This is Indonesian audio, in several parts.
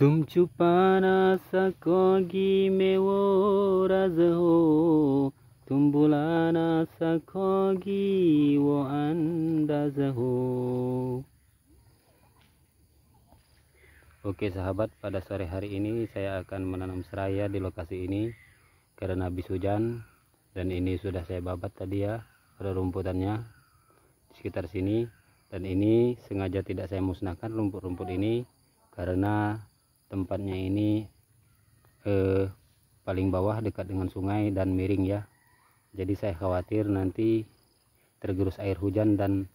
तुम छुपाना सकोगी मैं वो रज हो तुम बुलाना सकोगी वो अंदाज हो Oke sahabat, pada sore hari ini saya akan menanam seraya di lokasi ini karena habis hujan dan ini sudah saya babat tadi ya rumputannya di sekitar sini dan ini sengaja tidak saya musnahkan rumput-rumput ini karena tempatnya ini eh, paling bawah dekat dengan sungai dan miring ya jadi saya khawatir nanti tergerus air hujan dan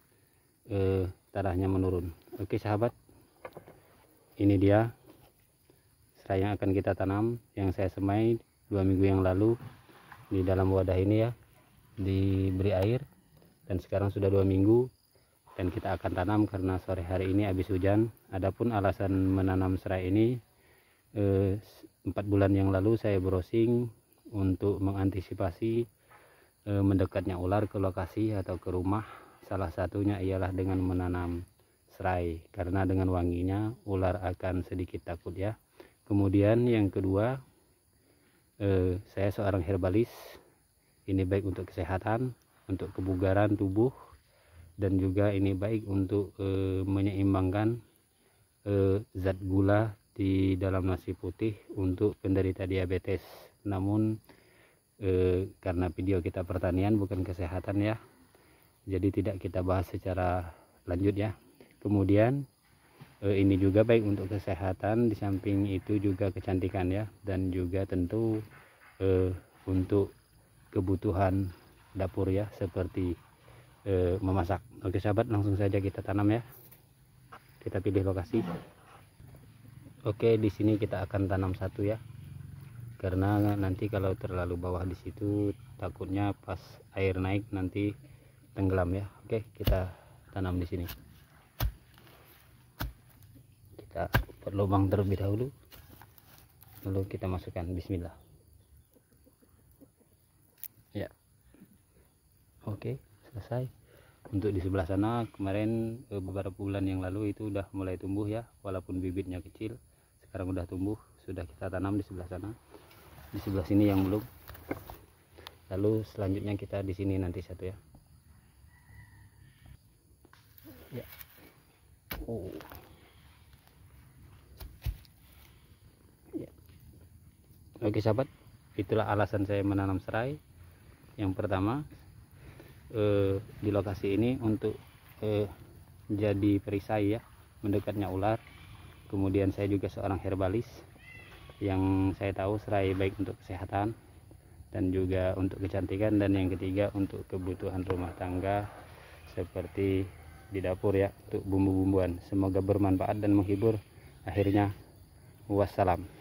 eh, tanahnya menurun oke sahabat ini dia serai yang akan kita tanam yang saya semai dua minggu yang lalu di dalam wadah ini ya diberi air dan sekarang sudah dua minggu dan kita akan tanam karena sore hari ini habis hujan adapun alasan menanam serai ini Eh, empat bulan yang lalu saya browsing untuk mengantisipasi eh, mendekatnya ular ke lokasi atau ke rumah salah satunya ialah dengan menanam serai karena dengan wanginya ular akan sedikit takut ya kemudian yang kedua eh, saya seorang herbalis ini baik untuk kesehatan untuk kebugaran tubuh dan juga ini baik untuk e, menyeimbangkan e, zat gula di dalam nasi putih untuk penderita diabetes namun e, karena video kita pertanian bukan kesehatan ya jadi tidak kita bahas secara lanjut ya kemudian e, ini juga baik untuk kesehatan di samping itu juga kecantikan ya dan juga tentu e, untuk kebutuhan dapur ya seperti e, memasak oke sahabat langsung saja kita tanam ya kita pilih lokasi Oke, di sini kita akan tanam satu ya. Karena nanti kalau terlalu bawah di situ takutnya pas air naik nanti tenggelam ya. Oke, kita tanam di sini. Kita buat lubang terlebih dahulu. Lalu kita masukkan bismillah. Ya. Oke, selesai untuk di sebelah sana kemarin beberapa bulan yang lalu itu udah mulai tumbuh ya walaupun bibitnya kecil sekarang udah tumbuh sudah kita tanam di sebelah sana di sebelah sini yang belum lalu selanjutnya kita di sini nanti satu ya ya oh ya. oke sahabat itulah alasan saya menanam serai yang pertama eh, di lokasi ini untuk eh, jadi perisai ya mendekatnya ular kemudian saya juga seorang herbalis yang saya tahu serai baik untuk kesehatan dan juga untuk kecantikan dan yang ketiga untuk kebutuhan rumah tangga seperti di dapur ya untuk bumbu-bumbuan semoga bermanfaat dan menghibur akhirnya wassalam